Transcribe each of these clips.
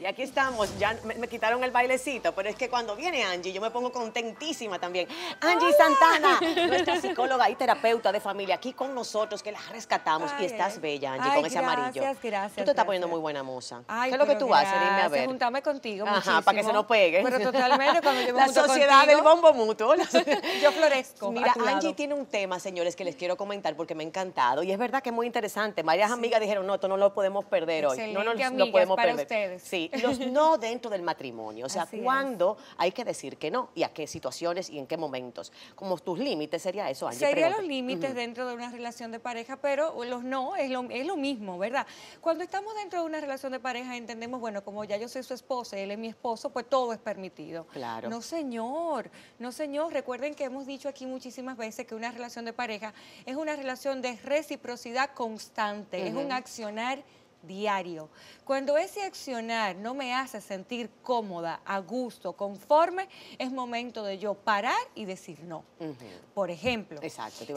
Y aquí estamos, ya me, quitaron el bailecito, pero es que cuando viene Angie, yo me pongo contentísima también. Angie Santana, nuestra psicóloga y terapeuta de familia, aquí con nosotros, que la rescatamos. y estás bella, Angie, con ese amarillo. Gracias, gracias. Tú te estás poniendo muy buena moza. ¿Qué es lo que tú haces? Dime a ver. Juntame contigo Ajá, para que se nos pegue. Pero totalmente, cuando yo me La sociedad del bombo mutuo. yo florezco Mira, Angie tiene un tema, señores, que les quiero comentar porque me ha encantado. Y es verdad que es muy interesante. Varias amigas dijeron, no, esto no lo podemos perder hoy. No nos lo podemos perder. Ustedes. Sí, los no dentro del matrimonio. O sea, cuándo hay que decir que no y a qué situaciones y en qué momentos. Como tus límites sería eso, Serían los límites dentro de una relación de pareja, pero los no es lo, es lo mismo, ¿verdad? Cuando estamos dentro de una relación de pareja entendemos, bueno, como ya yo soy su esposa, él es mi esposo, pues todo es permitido. Claro. No, señor, no, señor. Recuerden que hemos dicho aquí muchísimas veces que una relación de pareja es una relación de reciprocidad constante, es un accionar diario. Cuando ese accionar no me hace sentir cómoda, a gusto, conforme, es momento de yo parar y decir no. Por ejemplo,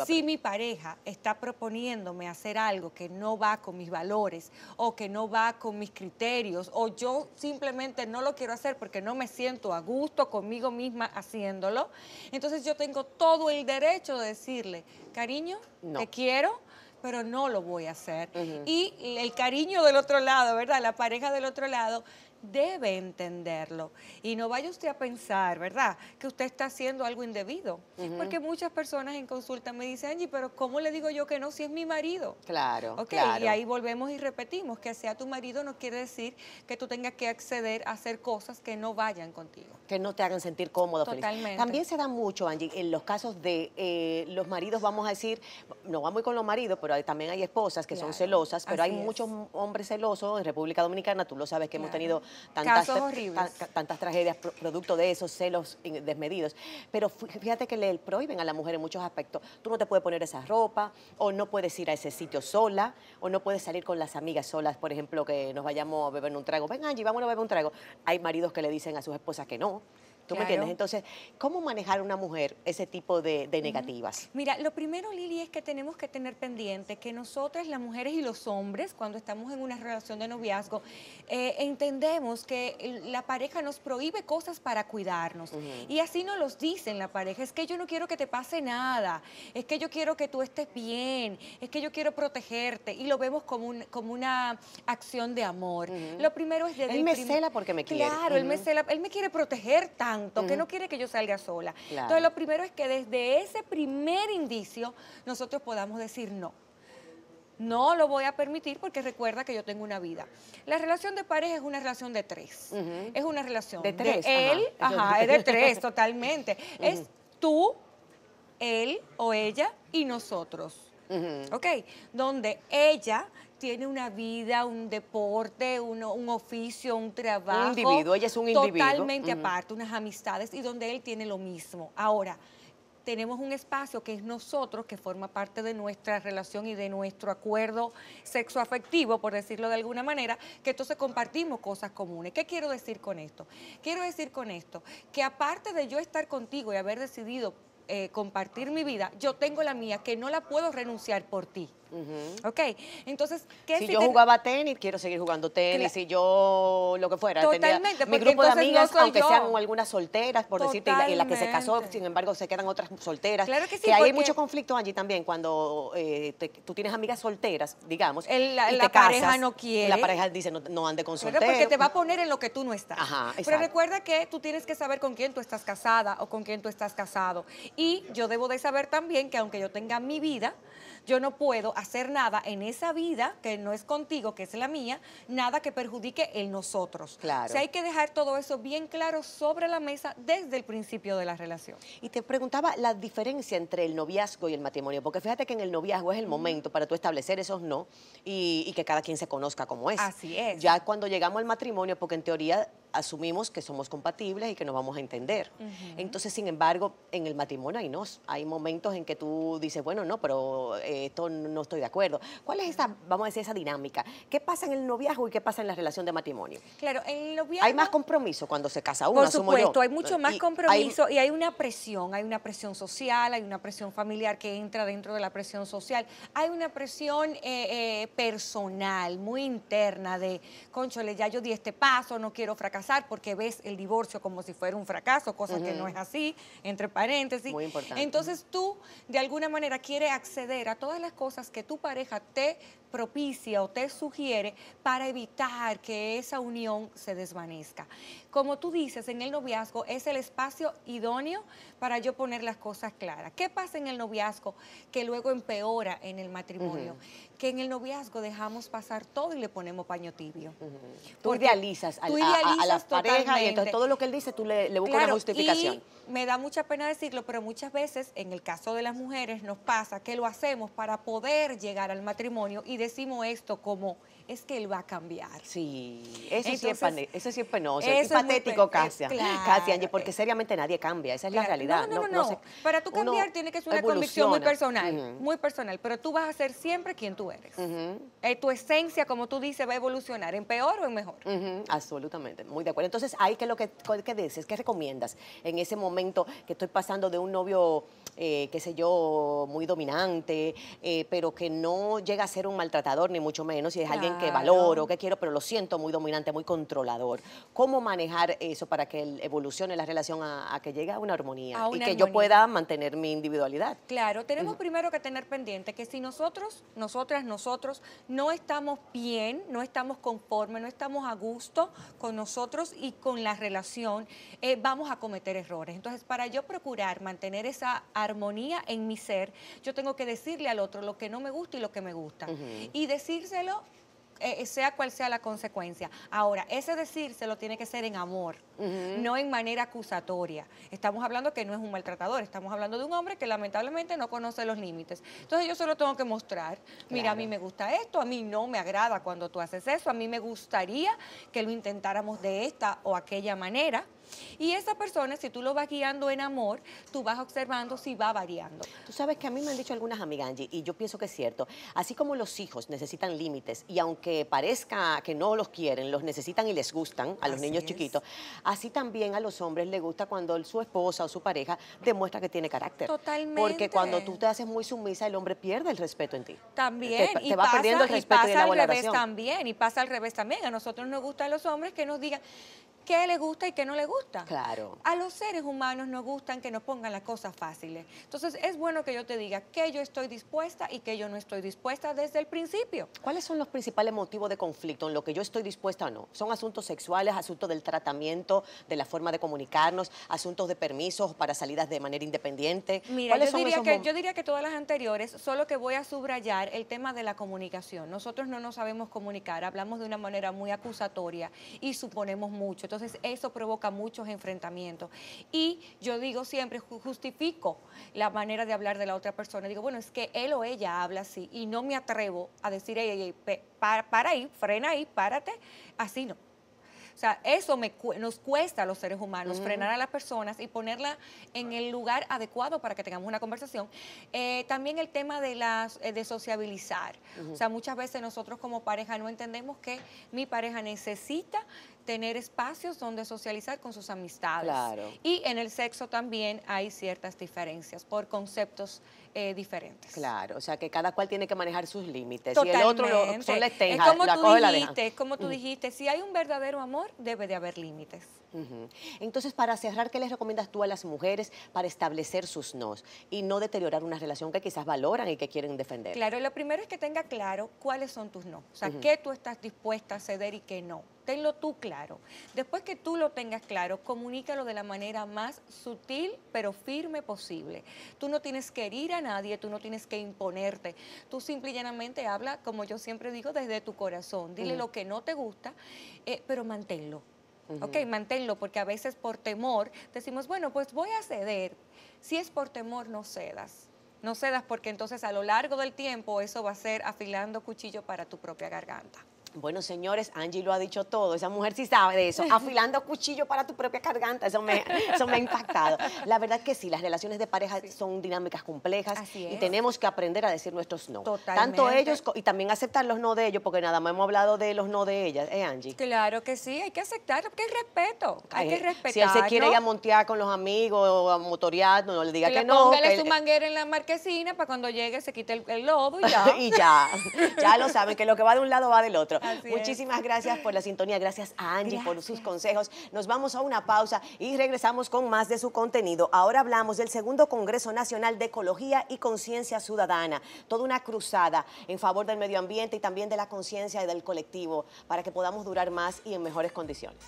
si mi pareja está proponiéndome hacer algo que no va con mis valores o que no va con mis criterios o yo simplemente no lo quiero hacer porque no me siento a gusto conmigo misma haciéndolo, entonces yo tengo todo el derecho de decirle, cariño, te quiero, pero no lo voy a hacer. Y el cariño del otro lado, ¿verdad? La pareja del otro lado debe entenderlo. Y no vaya usted a pensar, ¿verdad?, que usted está haciendo algo indebido. Porque muchas personas en consulta me dicen, Angie, pero ¿cómo le digo yo que no si es mi marido? Claro. Ok, y ahí volvemos y repetimos, que sea tu marido no quiere decir que tú tengas que acceder a hacer cosas que no vayan contigo. Que no te hagan sentir cómodo. Totalmente. También se da mucho, Angie, en los casos de eh, los maridos, vamos a decir, no vamos con los maridos, pero también hay esposas que son celosas, pero hay muchos hombres celosos en República Dominicana, tú lo sabes que hemos tenido tantas, tantas tragedias producto de esos celos desmedidos. Pero fíjate que le prohíben a la mujer en muchos aspectos. Tú no te puedes poner esa ropa, o no puedes ir a ese sitio sola, o no puedes salir con las amigas solas, por ejemplo, que nos vayamos a beber un trago. Ven, Angie, vámonos a beber un trago. Hay maridos que le dicen a sus esposas que no. ¿Tú me entiendes? Entonces, ¿cómo manejar una mujer ese tipo de, negativas? Mira, lo primero, Lili, es que tenemos que tener pendiente que nosotras, las mujeres y los hombres, cuando estamos en una relación de noviazgo, eh, entendemos que la pareja nos prohíbe cosas para cuidarnos. Y así nos los dicen la pareja. Es que yo no quiero que te pase nada. Es que yo quiero que tú estés bien. Es que yo quiero protegerte. Y lo vemos como, un, como una acción de amor. Lo primero es de... Él me cela porque me quiere. Claro, él me cela. Él me quiere proteger tanto que no quiere que yo salga sola. Entonces, lo primero es que desde ese primer indicio nosotros podamos decir no. No lo voy a permitir porque recuerda que yo tengo una vida. La relación de pareja es una relación de tres. Es una relación de, tres, él, ajá, es de tres totalmente. Es tú, él o ella y nosotros. ¿Ok? Donde ella tiene una vida, un deporte, un oficio, un trabajo. Un individuo, ella es un individuo. Totalmente aparte, unas amistades y donde él tiene lo mismo. Ahora, tenemos un espacio que es nosotros, que forma parte de nuestra relación y de nuestro acuerdo sexoafectivo, por decirlo de alguna manera, que entonces compartimos cosas comunes. ¿Qué quiero decir con esto? Quiero decir con esto que aparte de yo estar contigo y haber decidido eh, compartir mi vida, yo tengo la mía que no la puedo renunciar por ti. Ok, entonces, ¿qué si, yo jugaba tenis, quiero seguir jugando tenis, si yo lo que fuera. mi grupo de amigas, aunque sean algunas solteras, por decirte, y las que se casó, sin embargo, se quedan otras solteras. Claro que sí. Que hay muchos conflicto allí también cuando eh, tú tienes amigas solteras, digamos. la, pareja no quiere. La pareja dice, no, ande con solteras. porque te va a poner en lo que tú no estás. Ajá, Pero recuerda que tú tienes que saber con quién tú estás casada o con quién tú estás casado. Y yo debo de saber también que aunque yo tenga mi vida, yo no puedo hacer nada en esa vida que no es contigo, que es la mía, nada que perjudique el nosotros. Claro. O hay que dejar todo eso bien claro sobre la mesa desde el principio de la relación. Y te preguntaba la diferencia entre el noviazgo y el matrimonio, porque fíjate que en el noviazgo es el momento para tú establecer esos no y, y que cada quien se conozca como es. Así es. Ya cuando llegamos al matrimonio, porque en teoría asumimos que somos compatibles y que nos vamos a entender. Entonces, sin embargo, en el matrimonio hay, no, hay momentos en que tú dices, bueno, no, pero eh, esto no estoy de acuerdo. ¿Cuál es esa, vamos a decir, esa dinámica? ¿Qué pasa en el noviazgo y qué pasa en la relación de matrimonio? Claro, en el noviazgo... Hay más compromiso cuando se casa uno, Por supuesto, hay mucho más compromiso y hay una presión, hay una presión social, hay una presión familiar que entra dentro de la presión social, hay una presión eh, eh, personal, muy interna de, conchole, ya yo di este paso, no quiero fracasar porque ves el divorcio como si fuera un fracaso, cosa que no es así, entre paréntesis. Muy importante. Entonces tú, de alguna manera, quieres acceder a todas las cosas que tu pareja te propicia o te sugiere para evitar que esa unión se desvanezca. Como tú dices, en el noviazgo es el espacio idóneo para yo poner las cosas claras. ¿Qué pasa en el noviazgo que luego empeora en el matrimonio? que en el noviazgo dejamos pasar todo y le ponemos paño tibio. Tú idealizas, a, la las parejas y entonces todo lo que él dice tú le, buscas justificación. me da mucha pena decirlo, pero muchas veces en el caso de las mujeres nos pasa que lo hacemos para poder llegar al matrimonio y decimos esto como es que él va a cambiar. Sí, eso, es, eso es es, patético, eh, Casia, eh. porque seriamente nadie cambia, esa es la realidad. No, no, no. Para tú cambiar tiene que ser una convicción muy personal, muy personal, pero tú vas a ser siempre quien tú eres. Eh, tu esencia, como tú dices, va a evolucionar, en peor o en mejor. Absolutamente, muy de acuerdo. Entonces, ahí que lo que, dices, ¿qué recomiendas en ese momento que estoy pasando de un novio, eh, qué sé yo, muy dominante, pero que no llega a ser un maltratador, ni mucho menos, y es alguien que valoro, que quiero, pero lo siento muy dominante, muy controlador. ¿Cómo manejar eso para que evolucione la relación a, que llegue a una armonía y que yo pueda mantener mi individualidad? Claro, tenemos primero que tener pendiente que si nosotros, nosotras, nosotros no estamos bien, no estamos conformes, no estamos a gusto con nosotros y con la relación, eh, vamos a cometer errores. Entonces, para yo procurar mantener esa armonía en mi ser, yo tengo que decirle al otro lo que no me gusta y lo que me gusta. Y decírselo eh, eh, sea cual sea la consecuencia. Ahora, ese decir se lo tiene que hacer en amor, no en manera acusatoria. Estamos hablando que no es un maltratador, estamos hablando de un hombre que lamentablemente no conoce los límites. Entonces yo solo tengo que mostrar. Mira, a mí me gusta esto, a mí no me agrada cuando tú haces eso, a mí me gustaría que lo intentáramos de esta o aquella manera. Y esa persona, si tú lo vas guiando en amor, tú vas observando si va variando. Tú sabes que a mí me han dicho algunas amigas, Angie, y yo pienso que es cierto. Así como los hijos necesitan límites, y aunque parezca que no los quieren, los necesitan y les gustan a los niños chiquitos, así también a los hombres les gusta cuando su esposa o su pareja demuestra que tiene carácter. Totalmente. Porque cuando tú te haces muy sumisa, el hombre pierde el respeto en ti. También. Te, va perdiendo el respeto la al también, y pasa al revés también. A nosotros nos gusta a los hombres que nos digan, qué le gusta y qué no le gusta. Claro. A los seres humanos nos gustan que nos pongan las cosas fáciles. Entonces, es bueno que yo te diga que yo estoy dispuesta y que yo no estoy dispuesta desde el principio. ¿Cuáles son los principales motivos de conflicto en lo que yo estoy dispuesta o no? ¿Son asuntos sexuales, asuntos del tratamiento, de la forma de comunicarnos, asuntos de permisos para salidas de manera independiente? Mira, yo diría, que, yo diría que todas las anteriores, solo que voy a subrayar el tema de la comunicación. Nosotros no nos sabemos comunicar, hablamos de una manera muy acusatoria y suponemos mucho. Entonces eso provoca muchos enfrentamientos. Y yo digo siempre, justifico la manera de hablar de la otra persona. Digo, bueno, es que él o ella habla así y no me atrevo a decir, ey, para, ahí, frena ahí, párate, así no. O sea, eso nos cuesta a los seres humanos, mm. frenar a las personas y ponerla en el lugar adecuado para que tengamos una conversación. Eh, también el tema de, las, eh, de sociabilizar. O sea, muchas veces nosotros como pareja no entendemos que mi pareja necesita tener espacios donde socializar con sus amistades. Y en el sexo también hay ciertas diferencias por conceptos eh, diferentes. Claro, o sea que cada cual tiene que manejar sus límites. Totalmente. el otro lo, son es como tú dijiste, como tú dijiste, si hay un verdadero amor, debe de haber límites. Entonces, para cerrar, ¿qué les recomiendas tú a las mujeres para establecer sus nos y no deteriorar una relación que quizás valoran y que quieren defender? Claro, lo primero es que tenga claro cuáles son tus no. O sea, qué tú estás dispuesta a ceder y qué no tenlo tú claro. Después que tú lo tengas claro, comunícalo de la manera más sutil pero firme posible. Tú no tienes que herir a nadie, tú no tienes que imponerte. Tú simple y llanamente habla, como yo siempre digo, desde tu corazón. Dile lo que no te gusta, eh, pero manténlo. Ok, manténlo, porque a veces por temor decimos, bueno, pues voy a ceder. Si es por temor, no cedas. No cedas porque entonces a lo largo del tiempo eso va a ser afilando cuchillo para tu propia garganta. Bueno, señores, Angie lo ha dicho todo. Esa mujer sí sabe de eso. Afilando cuchillo para tu propia garganta. Eso me, ha impactado. La verdad que sí, las relaciones de pareja son dinámicas complejas y tenemos que aprender a decir nuestros no. Tanto ellos y también aceptar los no de ellos, porque nada más hemos hablado de los no de ellas, ¿eh, Angie? Claro que sí, hay que aceptarlo, porque hay respeto. Hay, que respetar. Si él se quiere ir a montear con los amigos o a motorear, no, le diga que, no. Póngale su eh, manguera en la marquesina para cuando llegue se quite el, el lobo y ya. y ya. Ya lo saben, que lo que va de un lado va del otro. Muchísimas gracias por la sintonía, gracias a Angie por sus consejos. Nos vamos a una pausa y regresamos con más de su contenido. Ahora hablamos del segundo Congreso Nacional de Ecología y Conciencia Ciudadana, toda una cruzada en favor del medio ambiente y también de la conciencia y del colectivo para que podamos durar más y en mejores condiciones.